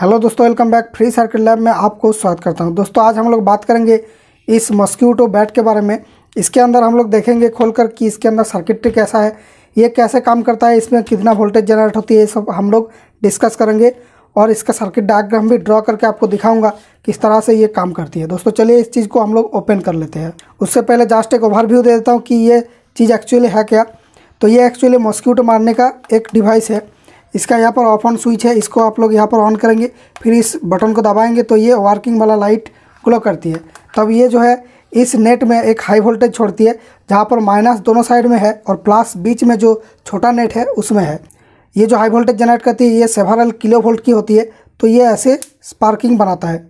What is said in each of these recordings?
hello दोस्तों welcome back free circuit lab में आपको स्वागत करता हूं दोस्तों आज हम लोग बात करेंगे इस मस्क्यूटो बैट के बारे में इसके अंदर हम लोग देखेंगे खोलकर कि इसके अंदर सर्किट कैसा है ये कैसे काम करता है इसमें कितना वोल्टेज जनरेट होती है ये सब हम लोग डिस्कस करेंगे और इसका सर्किट डायग्राम भी ड्रॉ करके आपको दिखाऊंगा किस तरह से ये काम करती है दोस्तों चलिए इस चीज़ को हम लोग ओपन कर लेते हैं उससे पहले जास्ट एक ओवरव्यू दे देता हूँ कि ये चीज़ एक्चुअली है क्या तो ये एक्चुअली मॉस्क्यूटो मारने का एक डिवाइस है इसका यहाँ पर ऑफ ऑन स्विच है इसको आप लोग यहाँ पर ऑन करेंगे फिर इस बटन को दबाएंगे तो ये वर्किंग वाला लाइट ग्लो करती है तब ये जो है इस नेट में एक हाई वोल्टेज छोड़ती है जहाँ पर माइनस दोनों साइड में है और प्लस बीच में जो छोटा नेट है उसमें है ये जो हाई वोल्टेज जनरेट करती है ये सेवरल किलो वोल्ट की होती है तो ये ऐसे स्पार्किंग बनाता है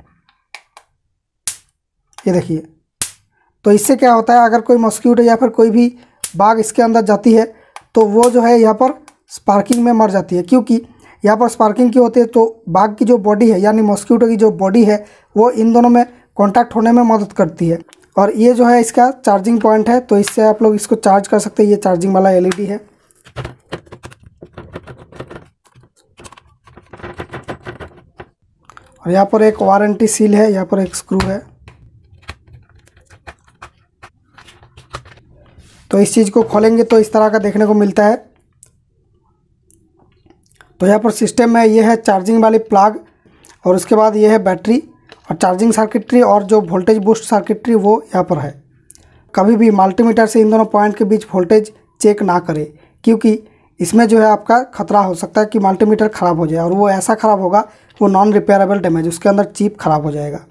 ये देखिए तो इससे क्या होता है अगर कोई मॉस्क्यूटो या फिर कोई भी बाघ इसके अंदर जाती है तो वो जो है यहाँ पर स्पार्किंग में मर जाती है क्योंकि यहाँ पर स्पार्किंग की होती है तो बाघ की जो बॉडी है यानी मॉस्क्यूटो की जो बॉडी है वो इन दोनों में कॉन्टैक्ट होने में मदद करती है और ये जो है इसका चार्जिंग पॉइंट है तो इससे आप लोग इसको चार्ज कर सकते हैं ये चार्जिंग वाला एलईडी है और यहाँ पर एक वारंटी सील है यहाँ पर एक स्क्रू है तो इस चीज़ को खोलेंगे तो इस तरह का देखने को मिलता है तो यहाँ पर सिस्टम में ये है चार्जिंग वाली प्लाग और उसके बाद ये है बैटरी और चार्जिंग सर्किटरी और जो वोल्टेज बूस्ट सर्किटरी वो यहाँ पर है कभी भी मल्टीमीटर से इन दोनों पॉइंट के बीच वोल्टेज चेक ना करें क्योंकि इसमें जो है आपका खतरा हो सकता है कि मल्टीमीटर ख़राब हो जाए और वो ऐसा ख़राब होगा वो नॉन रिपेयरेबल डैमेज उसके अंदर चिप ख़राब हो जाएगा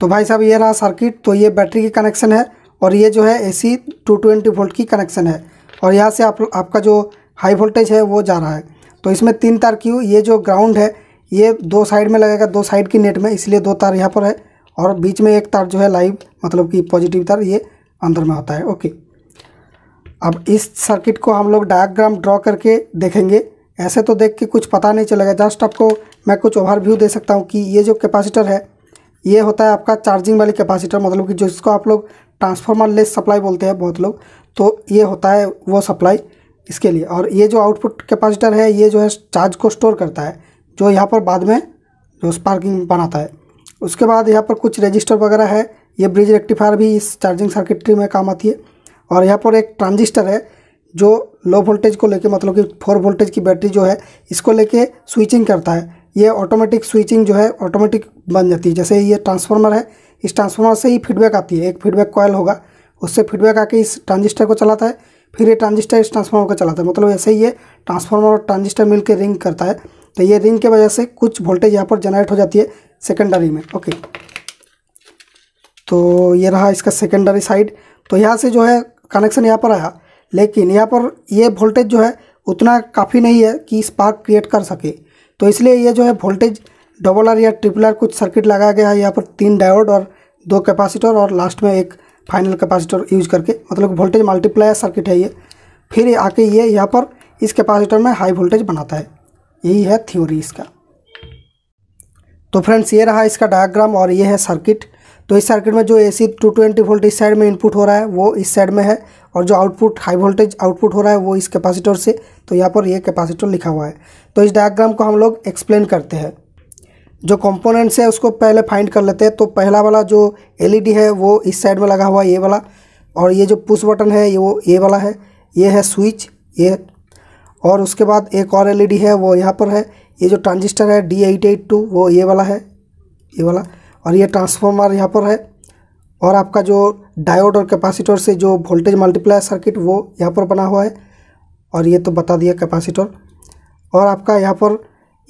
तो भाई साहब ये रहा सर्किट तो ये बैटरी की कनेक्शन है और ये जो है A C two twenty volt की कनेक्शन है और यहाँ से आप आपका जो हाई वोल्टेज है वो जा रहा है तो इसमें तीन तार क्यों ये जो ग्राउंड है ये दो साइड में लगेगा दो साइड की नेट में इसलिए दो तार यहाँ पर है और बीच में एक तार जो है लाइव मतलब कि पॉजिटिव तार ये अंदर में होता है ओके अब इस सर्किट को हम लोग डायग्राम ड्रॉ करके देखेंगे ऐसे तो देख के कुछ पता नहीं चलेगा जस्ट आपको मैं कुछ ओवरव्यू दे सकता हूँ कि ये जो कैपेसिटर है ये होता है आपका चार्जिंग वाली कैपेसिटर मतलब कि जिसको आप लोग ट्रांसफार्मर लेस सप्लाई बोलते हैं बहुत लोग तो ये होता है वो सप्लाई इसके लिए और ये जो आउटपुट कैपेसिटर है ये जो है चार्ज को स्टोर करता है जो यहाँ पर बाद में जो स्पार्किंग बनाता है उसके बाद यहाँ पर कुछ रजिस्टर वगैरह है ये ब्रिज रेक्टिफायर भी इस चार्जिंग सर्किटरी में काम आती है और यहाँ पर एक ट्रांजिस्टर है जो लो वोल्टेज को लेके मतलब कि फोर वोल्टेज की बैटरी जो है इसको लेके स्विचिंग करता है ये ऑटोमेटिक स्विचिंग जो है ऑटोमेटिक बन जाती है जैसे ये ट्रांसफार्मर है इस ट्रांसफार्मर से ही फीडबैक आती है एक फीडबैक कॉयल होगा उससे फीडबैक आके इस ट्रांजिस्टर को चलाता है फिर ये ट्रांजिस्टर इस ट्रांसफार्मर को चलाता है मतलब ऐसे ही ये ट्रांसफार्मर और ट्रांजिस्टर मिल के रिंग करता है तो ये रिंग की वजह से कुछ वोल्टेज यहाँ पर जनरेट हो जाती है सेकेंडरी में ओके तो ये रहा इसका सेकेंडरी साइड तो यहाँ से जो है कनेक्शन यहाँ पर आया लेकिन यहाँ पर ये वोल्टेज जो है उतना काफ़ी नहीं है कि स्पार्क क्रिएट कर सके तो इसलिए ये जो है वोल्टेज डबल आर या ट्रिपल आर कुछ सर्किट लगाया गया है यहाँ पर तीन डायोड और दो कैपेसिटर और लास्ट में एक फाइनल कैपेसिटर यूज करके मतलब वोल्टेज मल्टीप्लायर सर्किट है ये फिर आके ये यहाँ पर इस कैपेसिटर में हाई वोल्टेज बनाता है यही है थ्योरी इसका तो फ्रेंड्स ये रहा इसका डायग्राम और ये है सर्किट तो इस सर्किट में जो A C two twenty volt इस साइड में इनपुट हो रहा है वो इस साइड में है और जो आउटपुट हाई वोल्टेज आउटपुट हो रहा है वो इस कैपेसिटर से तो यहाँ पर ये कैपेसिटर लिखा हुआ है तो इस डायग्राम को हम लोग एक्सप्लेन करते हैं जो कंपोनेंट्स है उसको पहले फाइंड कर लेते हैं तो पहला वाला जो एलईडी है वो इस साइड में लगा हुआ ये वाला और ये जो पुश बटन है ये वो ये वाला है ये है स्विच ये और उसके बाद एक और एलईडी है वो यहाँ पर है ये जो ट्रांजिस्टर है डी एट एट टू वो ये वाला है ये वाला और ये ट्रांसफॉर्मर यहाँ पर है और आपका जो डायोड और कैपासीटर से जो वोल्टेज मल्टीप्लायर सर्किट वो यहाँ पर बना हुआ है और ये तो बता दिया कैपासीटर और आपका यहाँ पर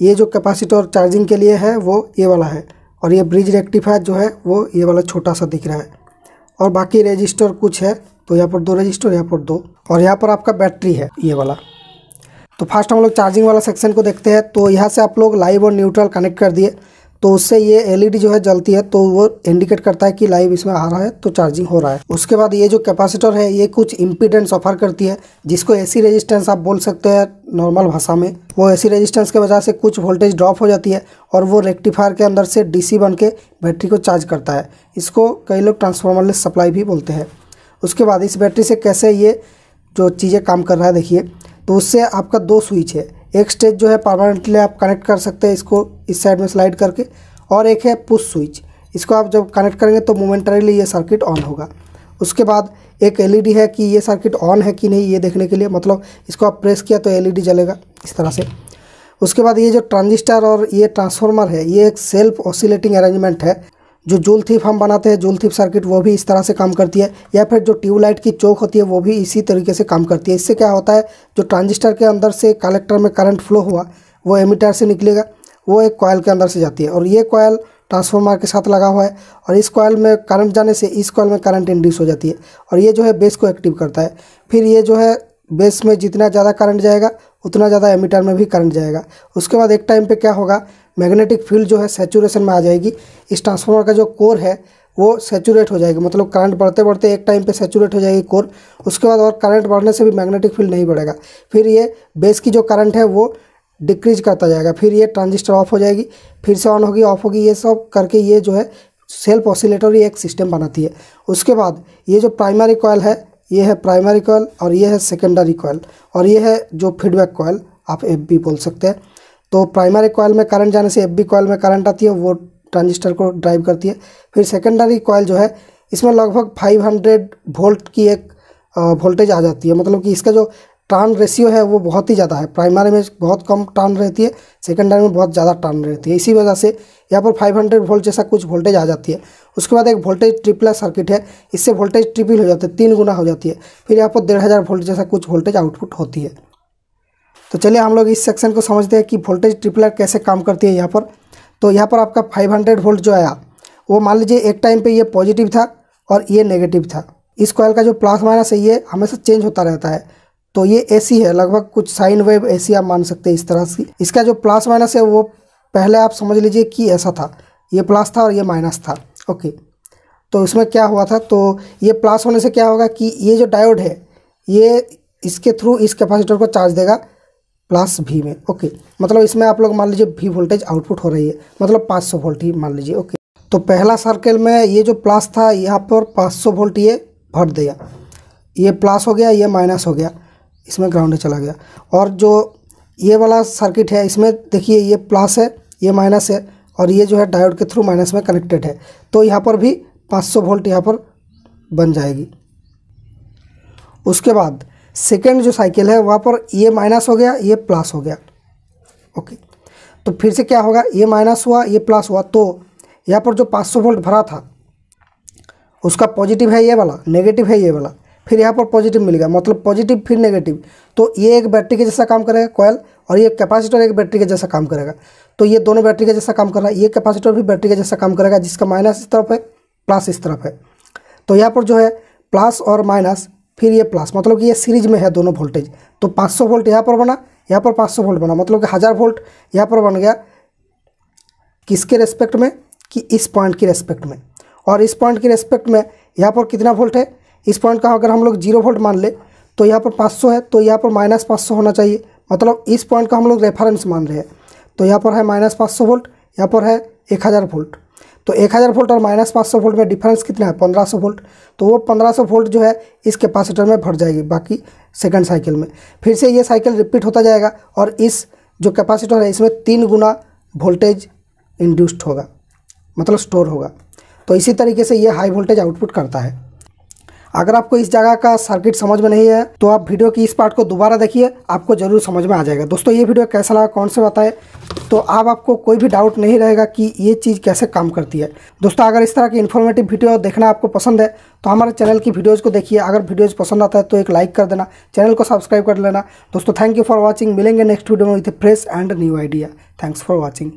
ये जो कैपेसिटर चार्जिंग के लिए है वो ये वाला है और ये ब्रिज रेक्टिफायर जो है वो ये वाला छोटा सा दिख रहा है और बाकी रजिस्टर कुछ है तो यहाँ पर दो रजिस्टर यहाँ पर दो और यहाँ पर आपका बैटरी है ये वाला तो फर्स्ट हम लोग चार्जिंग वाला सेक्शन को देखते हैं तो यहाँ से आप लोग लाइव और न्यूट्रल कनेक्ट कर दिए तो उससे ये एलईडी e जो है जलती है तो वो इंडिकेट करता है कि लाइव इसमें आ रहा है तो चार्जिंग हो रहा है उसके बाद ये जो कैपेसिटर है ये कुछ इम्पीडेंस ऑफर करती है जिसको एसी रेजिस्टेंस आप बोल सकते हैं नॉर्मल भाषा में वो एसी रेजिस्टेंस के वजह से कुछ वोल्टेज ड्रॉप हो जाती है और वो रेक्टिफायर के अंदर से डी बन के बैटरी को चार्ज करता है इसको कई लोग ट्रांसफॉर्मरलेस सप्लाई भी बोलते हैं उसके बाद इस बैटरी से कैसे ये जो चीज़ें काम कर रहा है देखिए तो उससे आपका दो स्विच है एक स्टेज जो है परमानेंटली आप कनेक्ट कर सकते हैं इसको इस साइड में स्लाइड करके और एक है पुश स्विच इसको आप जब कनेक्ट करेंगे तो मोमेंटरीली ये सर्किट ऑन होगा उसके बाद एक एलईडी है कि ये सर्किट ऑन है कि नहीं ये देखने के लिए मतलब इसको आप प्रेस किया तो एलईडी जलेगा इस तरह से उसके बाद ये जो ट्रांजिस्टर और ये ट्रांसफार्मर है ये एक सेल्फ ऑसिलेटिंग अरेंजमेंट है जो थीप हम बनाते हैं थीप सर्किट वो भी इस तरह से काम करती है या फिर जो ट्यूबलाइट की चौक होती है वो भी इसी तरीके से काम करती है इससे क्या होता है जो ट्रांजिस्टर के अंदर से कलेक्टर में करंट फ्लो हुआ वो एमिटर से निकलेगा वो एक कॉयल के अंदर से जाती है और ये कॉयल ट्रांसफार्मर के साथ लगा हुआ है और इस कॉयल में करंट जाने से इस कॉयल में करंट इंड्यूस हो जाती है और ये जो है बेस को एक्टिव करता है फिर ये जो है बेस में जितना ज़्यादा करंट जाएगा उतना ज़्यादा एमीटर में भी करंट जाएगा उसके बाद एक टाइम पे क्या होगा मैग्नेटिक फील्ड जो है सेचुरेशन में आ जाएगी इस ट्रांसफार्मर का जो कोर है वो सेचुरेट हो जाएगी मतलब करंट बढ़ते बढ़ते एक टाइम पे सेचुरेट हो जाएगी कोर उसके बाद और करंट बढ़ने से भी मैग्नेटिक फील्ड नहीं बढ़ेगा फिर ये बेस की जो करंट है वो डिक्रीज करता जाएगा फिर ये ट्रांजिस्टर ऑफ हो जाएगी फिर से ऑन होगी ऑफ होगी ये सब करके ये जो है सेल्फ ऑसिलेटर एक सिस्टम बनाती है उसके बाद ये जो प्राइमरी कॉयल है ये है प्राइमरी कॉयल और ये है सेकेंडरी कॉयल और ये है जो फीडबैक कॉयल आप एफ बोल सकते हैं तो प्राइमरी कॉयल में करंट जाने से एफ कॉयल में करंट आती है वो ट्रांजिस्टर को ड्राइव करती है फिर सेकेंडरी कॉयल जो है इसमें लगभग 500 वोल्ट की एक वोल्टेज आ जाती है मतलब कि इसका जो टर्न रेशियो है वो बहुत ही ज़्यादा है प्राइमरी में बहुत कम टर्न रहती है सेकेंडरी में बहुत ज़्यादा टर्न रहती है इसी वजह से यहाँ पर 500 वोल्ट जैसा कुछ वोल्टेज आ जाती है उसके बाद एक वोल्टेज ट्रिपल सर्किट है इससे वोल्टेज ट्रिपल हो जाती है तीन गुना हो जाती है फिर यहाँ पर डेढ़ हज़ार वोल्ट जैसा कुछ वोल्टेज आउटपुट होती है तो चलिए हम लोग इस सेक्शन को समझते हैं कि वोल्टेज ट्रिपलर कैसे काम करती है यहाँ पर तो यहाँ पर आपका 500 वोल्ट जो आया वो मान लीजिए एक टाइम पे ये पॉजिटिव था और ये नेगेटिव था इस कॉयल का जो प्लस माइनस है ये हमेशा चेंज होता रहता है तो ये एसी है लगभग कुछ साइन वेव एसी आप मान सकते हैं इस तरह से इसका जो प्लस माइनस है वो पहले आप समझ लीजिए कि ऐसा था ये प्लस था और ये माइनस था ओके तो इसमें क्या हुआ था तो ये प्लस होने से क्या होगा कि ये जो डायोड है ये इसके थ्रू इस कैपेसिटर को चार्ज देगा प्लस वी में ओके मतलब इसमें आप लोग मान लीजिए वी वोल्टेज आउटपुट हो रही है मतलब 500 वोल्ट ही मान लीजिए ओके तो पहला सर्कल में ये जो प्लस था यहाँ पर 500 वोल्ट ये भर दिया ये प्लस हो गया ये माइनस हो गया इसमें ग्राउंड चला गया और जो ये वाला सर्किट है इसमें देखिए ये प्लस है ये माइनस है और ये जो है डायोड के थ्रू माइनस में कनेक्टेड है तो यहाँ पर भी सौ वोल्ट यहाँ पर बन जाएगी उसके बाद सेकेंड जो साइकिल है वहाँ पर ये माइनस हो गया ये प्लस हो गया ओके तो फिर से क्या होगा ये माइनस हुआ ये प्लस हुआ तो यहाँ पर जो 500 वोल्ट भरा था उसका पॉजिटिव है ये वाला नेगेटिव है ये वाला फिर यहाँ पर पॉजिटिव मिल गया मतलब पॉजिटिव फिर नेगेटिव तो ये एक बैटरी के जैसा काम करेगा कॉयल और ये कैपेसिटर एक बैटरी के जैसा काम करेगा तो ये दोनों बैटरी के जैसा काम कर रहा है ये कैपेसिटर भी बैटरी के जैसा काम करेगा जिसका माइनस इस तरफ है प्लस इस तरफ है तो यहाँ पर जो है प्लस और माइनस फिर ये प्लस मतलब कि ये सीरीज में है दोनों वोल्टेज तो 500 वोल्ट यहाँ पर बना यहाँ पर 500 वोल्ट बना मतलब कि हज़ार वोल्ट यहाँ पर बन गया किसके रेस्पेक्ट में कि इस पॉइंट की रेस्पेक्ट में और इस पॉइंट की रेस्पेक्ट में यहाँ पर कितना वोल्ट है इस पॉइंट का अगर हम लोग जीरो वोल्ट मान ले तो यहाँ पर पाँच है तो यहाँ पर माइनस पाँच होना चाहिए मतलब इस पॉइंट का हम लोग रेफरेंस मान रहे हैं तो यहाँ पर है माइनस पाँच वोल्ट यहाँ पर है एक हज़ार वोल्ट तो एक हज़ार वोल्ट और माइनस पाँच सौ वोल्ट में डिफरेंस कितना है पंद्रह सौ वोल्ट तो वो पंद्रह सौ वोल्ट जो है इस कैपेसिटर में भर जाएगी बाकी सेकंड साइकिल में फिर से ये साइकिल रिपीट होता जाएगा और इस जो कैपेसिटर है इसमें तीन गुना वोल्टेज इंड्यूस्ड होगा मतलब स्टोर होगा तो इसी तरीके से ये हाई वोल्टेज आउटपुट करता है अगर आपको इस जगह का सर्किट समझ में नहीं है तो आप वीडियो की इस पार्ट को दोबारा देखिए आपको जरूर समझ में आ जाएगा दोस्तों ये वीडियो कैसा लगा कौन से बताए तो अब आपको कोई भी डाउट नहीं रहेगा कि ये चीज़ कैसे काम करती है दोस्तों अगर इस तरह की इन्फॉर्मेटिव वीडियो देखना आपको पसंद है तो हमारे चैनल की वीडियोज़ को देखिए अगर वीडियोज़ पसंद आता है तो एक लाइक कर देना चैनल को सब्सक्राइब कर लेना दोस्तों थैंक यू फॉर वॉचिंग मिलेंगे नेक्स्ट वीडियो में with fresh and new idea thanks for watching